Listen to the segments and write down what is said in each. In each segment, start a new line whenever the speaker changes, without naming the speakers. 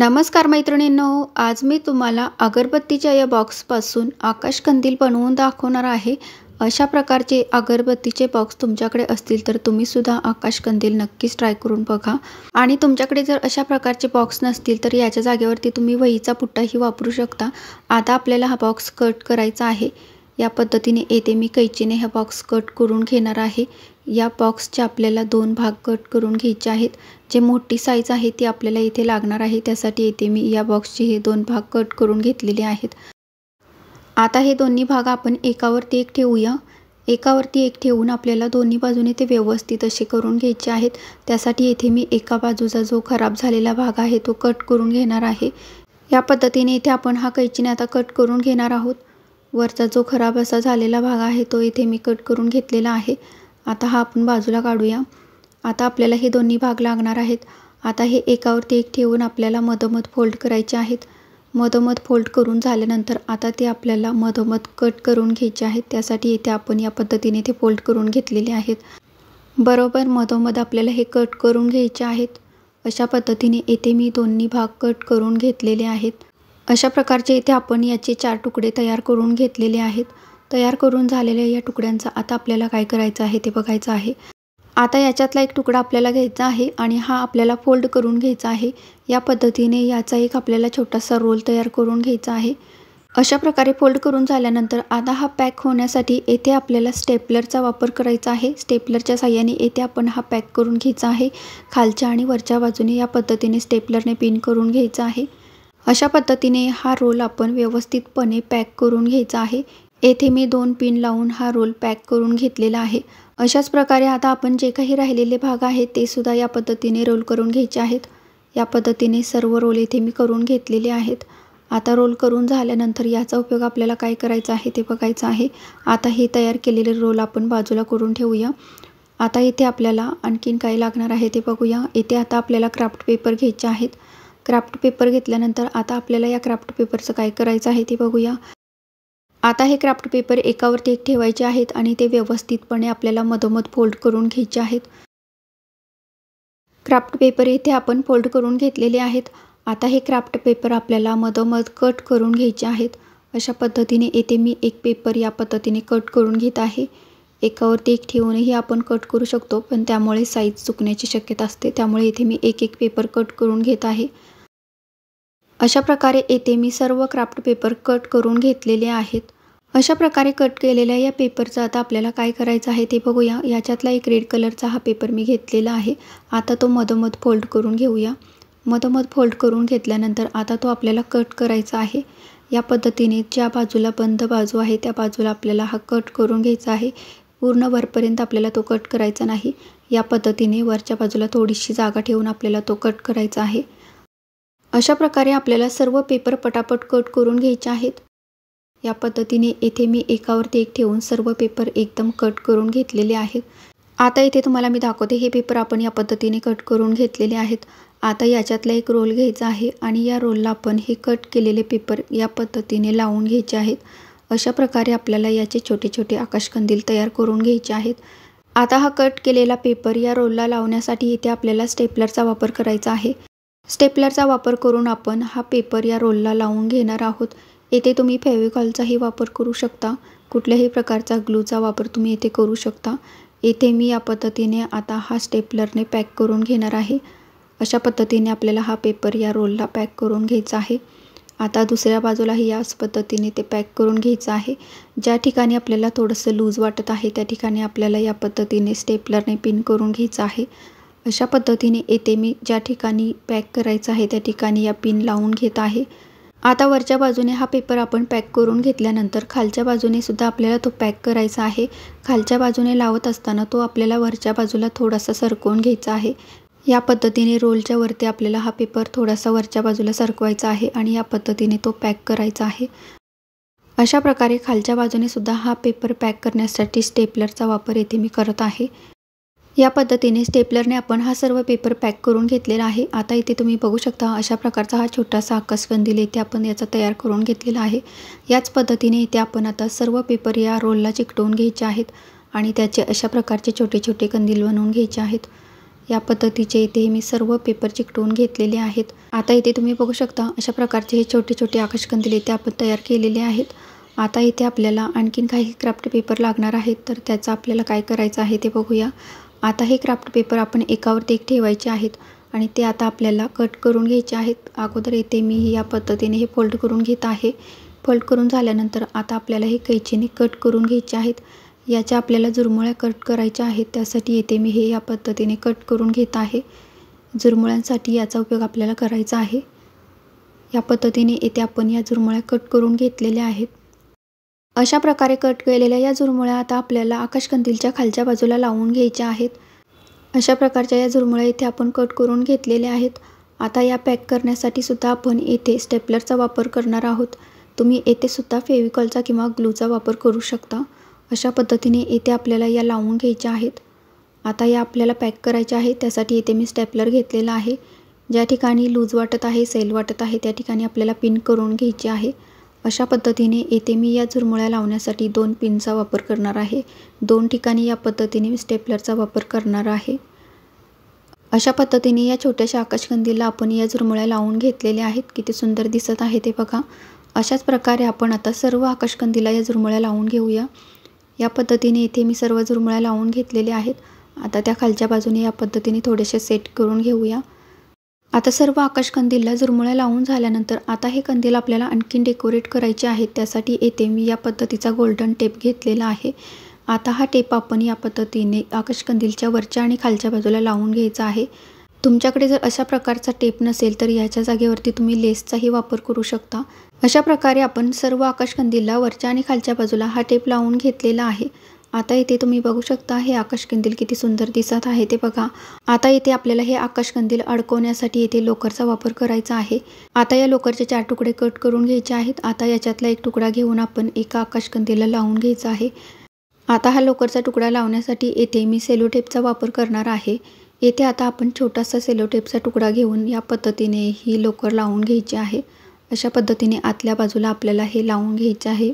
नमस्कार मैत्रिणींनो आज मी तुम्हाला अगरबत्तीच्या या बॉक्सपासून आकाशकंदील बनवून दाखवणार आहे अशा प्रकारचे अगरबत्तीचे बॉक्स तुमच्याकडे असतील तर तुम्ही सुद्धा आकाशकंदील नक्कीच ट्राय करून बघा आणि तुमच्याकडे जर अशा प्रकारचे बॉक्स नसतील तर याच्या जागेवरती तुम्ही वहीचा पुट्टाही वापरू शकता आता आपल्याला हा बॉक्स कट करायचा आहे या पद्धतीने येथे मी कैचीने हा बॉक्स कट करून घेणार आहे या बॉक्सचे आपल्याला दोन भाग कट करून घ्यायचे आहेत जे मोठी साईज आहे ती आपल्याला इथे लागणार आहे त्यासाठी येथे मी या बॉक्सचे हे दोन भाग कट करून घेतलेले आहेत आता हे दोन्ही भाग आपण एकावरती एक ठेवूया एकावरती एक ठेवून आपल्याला दोन्ही बाजूने ते व्यवस्थित असे करून घ्यायचे आहेत त्यासाठी येथे मी एका बाजूचा जो खराब झालेला भाग आहे तो कट करून घेणार आहे या पद्धतीने इथे आपण हा कैचीने आता कट करून घेणार आहोत वरचा जो खराब असा झालेला भाग आहे तो इथे मी कट करून घेतलेला आहे आता हा आपण बाजूला काढूया आता आपल्याला हे दोन्ही भाग लागणार आहेत आता हे एकावरती एक ठेवून आपल्याला मधोमध फोल्ड करायचे आहेत मधोमध फोल्ड करून झाल्यानंतर आता ते आपल्याला मधोमध कट करून घ्यायचे आहेत त्यासाठी इथे आपण या पद्धतीने ते फोल्ड करून घेतलेले आहेत बरोबर मधोमध आपल्याला हे कट करून घ्यायचे आहेत अशा पद्धतीने येथे मी दोन्ही भाग कट करून घेतलेले आहेत अशा प्रकारचे इथे आपण याचे चार तुकडे तयार करून घेतलेले आहेत तयार करून झालेल्या या तुकड्यांचा आता आपल्याला काय करायचं आहे ते बघायचं आहे आता याच्यातला एक तुकडा आपल्याला घ्यायचा आहे आणि हा आपल्याला फोल्ड करून घ्यायचा आहे या पद्धतीने याचा एक आपल्याला छोटासा रोल तयार करून घ्यायचा आहे अशा प्रकारे फोल्ड करून झाल्यानंतर आता हा पॅक होण्यासाठी येथे आपल्याला स्टेपलरचा वापर करायचा आहे स्टेपलरच्या साह्याने येथे आपण हा पॅक करून घ्यायचा आहे खालच्या आणि वरच्या बाजूने या पद्धतीने स्टेपलरने पिन करून घ्यायचा आहे अशा पद्धतीने हा रोल आपण व्यवस्थितपणे पॅक करून घ्यायचा आहे येथे मी दोन पिन लावून हा रोल पॅक करून घेतलेला आहे अशाच प्रकारे आता आपण जे काही राहिलेले भाग आहेत ते सुद्धा या पद्धतीने रोल करून घ्यायचे आहेत या पद्धतीने सर्व रोल येथे मी करून घेतलेले आहेत आता रोल करून झाल्यानंतर याचा उपयोग आपल्याला काय करायचा आहे ते बघायचं आहे आता हे तयार केलेले रोल आपण बाजूला करून ठेवूया आता इथे आपल्याला आणखीन काय लागणार आहे ते बघूया इथे आता आपल्याला क्राफ्ट पेपर घ्यायचे आहेत क्राफ्ट पेपर घेतल्यानंतर आता आपल्याला या क्राफ्ट पेपरचं काय करायचं आहे ते बघूया आता हे क्राफ्ट पेपर एकावरती एक ठेवायचे आहेत आणि ते व्यवस्थितपणे आपल्याला मधोमध फोल्ड करून घ्यायचे आहेत क्राफ्ट पेपर इथे आपण फोल्ड करून घेतलेले आहेत आता हे क्राफ्ट पेपर आपल्याला मधोमध कट करून घ्यायचे आहेत अशा पद्धतीने येथे मी एक पेपर या पद्धतीने कट करून घेत आहे एकावरती एक ठेवूनही आपण कट करू शकतो पण त्यामुळे साईज चुकण्याची शक्यता असते त्यामुळे इथे मी एक एक पेपर कट करून घेत आहे अशा प्रकारे येथे मी सर्व क्राफ्ट पेपर कट करून घेतलेले आहेत अशा प्रकारे कट केलेल्या या पेपरचं आता आपल्याला काय करायचं आहे ते बघूया याच्यातला एक रेड कलरचा हा पेपर मी घेतलेला आहे आता तो मधोमध फोल्ड करून घेऊया मधोमध फोल्ड करून घेतल्यानंतर आता तो आपल्याला कट करायचा आहे या पद्धतीने ज्या बाजूला बंद बाजू आहे त्या बाजूला आपल्याला हा कट करून घ्यायचा आहे पूर्ण वरपर्यंत आपल्याला तो कट करायचा नाही या पद्धतीने वरच्या बाजूला थोडीशी जागा ठेवून आपल्याला तो कट करायचा आहे अशा प्रकारे आपल्याला सर्व पेपर पटापट कट करून घ्यायचे आहेत या पद्धतीने येथे मी एकावरती एक ठेवून सर्व पेपर एकदम कट करून घेतलेले आहेत आता इथे तुम्हाला मी दाखवते हे पेपर आपण या पद्धतीने कट करून घेतलेले आहेत आता याच्यातला एक रोल घ्यायचा आहे आणि या रोलला आपण हे कट केलेले पेपर या पद्धतीने लावून घ्यायचे आहेत अशा प्रकारे आपल्याला याचे छोटे छोटे आकाशकंदील तयार करून घ्यायचे आहेत आता हा कट केलेला पेपर या रोलला लावण्यासाठी इथे आपल्याला स्टेपलरचा वापर करायचा आहे स्टेपलरचा वापर करून आपण हा पेपर या रोलला लावून घेणार आहोत येथे तुम्ही फेविकॉलचाही वापर करू शकता कुठल्याही प्रकारचा ग्लूचा वापर तुम्ही येथे करू शकता येथे मी या पद्धतीने आता हा स्टेपलरने पॅक करून घेणार आहे अशा पद्धतीने आपल्याला हा पेपर या रोलला पॅक करून घ्यायचा आहे आता दुसऱ्या बाजूलाही याच पद्धतीने ते पॅक करून घ्यायचं आहे ज्या ठिकाणी आपल्याला थोडंसं लूज वाटत आहे त्या ठिकाणी आपल्याला या पद्धतीने स्टेपलरने पिन करून घ्यायचं आहे अशा पद्धतीने येथे मी ज्या ठिकाणी पॅक करायचं आहे त्या ठिकाणी या पिन लावून घेत आहे आता वरच्या बाजूने हा पेपर आपण पॅक करून घेतल्यानंतर खालच्या बाजूने सुद्धा आपल्याला तो पॅक करायचा आहे खालच्या बाजूने लावत असताना तो आपल्याला वरच्या बाजूला थोडासा सरकवून घ्यायचा आहे या पद्धतीने रोलच्या वरती आपल्याला हा पेपर थोडासा वरच्या बाजूला सरकवायचा आहे आणि या पद्धतीने तो पॅक करायचा आहे अशा प्रकारे खालच्या बाजूने सुद्धा हा पेपर पॅक करण्यासाठी स्टेपलरचा वापर येथे मी करत आहे या पद्धतीने स्टेपलरने आपण हा सर्व पेपर पॅक करून घेतलेला आहे आता इथे तुम्ही बघू शकता अशा प्रकारचा हा छोटासा आकाशकंदील इथे आपण याचा तयार करून घेतलेला आहे याच पद्धतीने इथे आपण आता सर्व पेपर या रोलला चिकटवून घ्यायचे आहेत आणि त्याचे अशा प्रकारचे छोटे छोटे कंदील बनवून घ्यायचे आहेत या पद्धतीचे इथे मी सर्व पेपर चिकटवून घेतलेले आहेत आता इथे तुम्ही बघू शकता अशा प्रकारचे हे छोटे छोटे आकाशकंदील इथे आपण तयार केलेले आहेत आता इथे आपल्याला आणखीन काही क्राफ्ट पेपर लागणार आहेत तर त्याचं आपल्याला काय करायचं आहे ते बघूया आता हे क्राफ्ट पेपर आपण एकावरती एक ठेवायचे आहेत आणि ते आता आपल्याला कट करून घ्यायचे आहेत अगोदर येथे मी या पद्धतीने हे फोल्ड करून घेत आहे फोल्ड करून झाल्यानंतर आता आपल्याला हे कैचीने कट करून घ्यायचे आहेत याच्या आपल्याला जुरमुळ्या कट करायच्या आहेत त्यासाठी येथे मी हे या पद्धतीने कट करून घेत आहे जुरमुळ्यांसाठी याचा उपयोग आपल्याला करायचा आहे या पद्धतीने येथे आपण या जुरमुळ्या कट करून घेतलेल्या आहेत अशा प्रकारे कट केलेल्या या झुरमुळ्या आता आपल्याला आकाशकंदीलच्या खालच्या बाजूला लावून घ्यायच्या आहेत अशा प्रकारच्या या झुरमुळ्या इथे आपण कट करून घेतलेल्या आहेत आता या पॅक करण्यासाठी सुद्धा आपण येथे स्टेपलरचा वापर करणार आहोत तुम्ही येथे सुद्धा फेविकॉलचा किंवा ग्लूचा वापर करू शकता अशा पद्धतीने येथे आपल्याला या लावून घ्यायच्या आहेत आता या आपल्याला पॅक करायच्या आहेत त्यासाठी येथे मी स्टेपलर घेतलेला आहे ज्या ठिकाणी लूज वाटत आहे सेल वाटत आहे त्या ठिकाणी आपल्याला पिन करून घ्यायची आहे अशा पद्धतीने येथे मी या झुरमुळ्या लावण्यासाठी दोन पिनचा वापर करणार आहे दोन ठिकाणी या पद्धतीने मी स्टेपलरचा वापर करणार आहे अशा पद्धतीने या छोट्याशा आकाशकंदीला आपण या झुरमुळ्या लावून घेतलेल्या आहेत किती सुंदर दिसत आहे ते बघा अशाच प्रकारे आपण आता सर्व आकाशकंदीला या झुरमुळ्या लावून घेऊया या पद्धतीने इथे मी सर्व झुरमुळ्या लावून घेतलेल्या आहेत आता त्या खालच्या बाजूने या पद्धतीने थोडेसे सेट करून घेऊया आता सर्व आकाश झुरमुळ्या लावून झाल्यानंतर आता हे कंदील आपल्याला आणखीन डेकोरेट करायचे आहेत त्यासाठी येथे मी या पद्धतीचा गोल्डन टेप घेतलेला आहे आता हा टेप आपण या पद्धतीने आकाशकंदीलच्या वरच्या आणि खालच्या बाजूला लावून घ्यायचा आहे तुमच्याकडे जर अशा प्रकारचा टेप नसेल तर याच्या जागेवरती तुम्ही लेसचाही वापर करू शकता अशा प्रकारे आपण सर्व आकाशकंदीलला वरच्या आणि खालच्या बाजूला हा टेप लावून घेतलेला आहे आता इथे तुम्ही बघू शकता हे आकाशकंदील किती सुंदर दिसत आहे ते बघा आता इथे आपल्याला हे आकाशकंदील अडकवण्यासाठी इथे लोकरचा वापर करायचा आहे आता या लोकरचे चार तुकडे कट करून घ्यायचे आहेत आता याच्यातला एक तुकडा घेऊन आपण एका आकाश लावून घ्यायचा आहे आता हा लोकरचा तुकडा लावण्यासाठी येथे मी सेलोटेपचा वापर करणार आहे येथे आता आपण छोटासा सेलोटेपचा तुकडा घेऊन या पद्धतीने ही लोकर लावून घ्यायची आहे अशा पद्धतीने आतल्या बाजूला आपल्याला हे लावून घ्यायचे आहे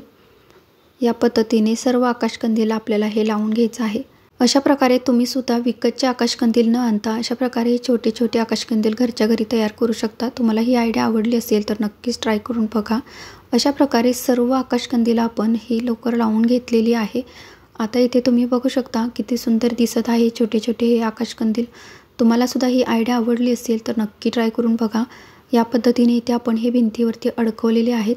या पद्धतीने सर्व आकाशकंदील आपल्याला हे लावून घ्यायचं आहे अशा प्रकारे तुम्ही सुद्धा विकतचे आकाशकंदील न आणता अशा प्रकारे हे छोटे छोटे आकाशकंदील घरच्या घरी तयार करू शकता तुम्हाला ही आयडिया आवडली असेल तर नक्कीच ट्राय करून बघा अशा प्रकारे सर्व आकाशकंदील आपण ही लवकर लावून घेतलेली आहे आता इथे तुम्ही बघू शकता किती सुंदर दिसत आहे छोटे छोटे हे आकाशकंदील तुम्हाला सुद्धा ही आयडिया आवडली असेल तर नक्की ट्राय करून बघा या पद्धतीने इथे आपण हे भिंतीवरती अडकवलेले आहेत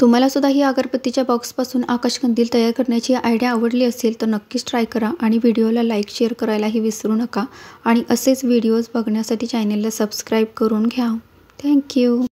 तुम्हाला सुद्धा ही अगरबत्तीच्या बॉक्सपासून आकाशकंदील तयार करण्याची आयडिया आवडली असेल तर नक्कीच ट्राय करा आणि व्हिडिओला लाईक शेअर करायलाही विसरू नका आणि असेच व्हिडिओज बघण्यासाठी चॅनेलला सबस्क्राईब करून घ्या थँक्यू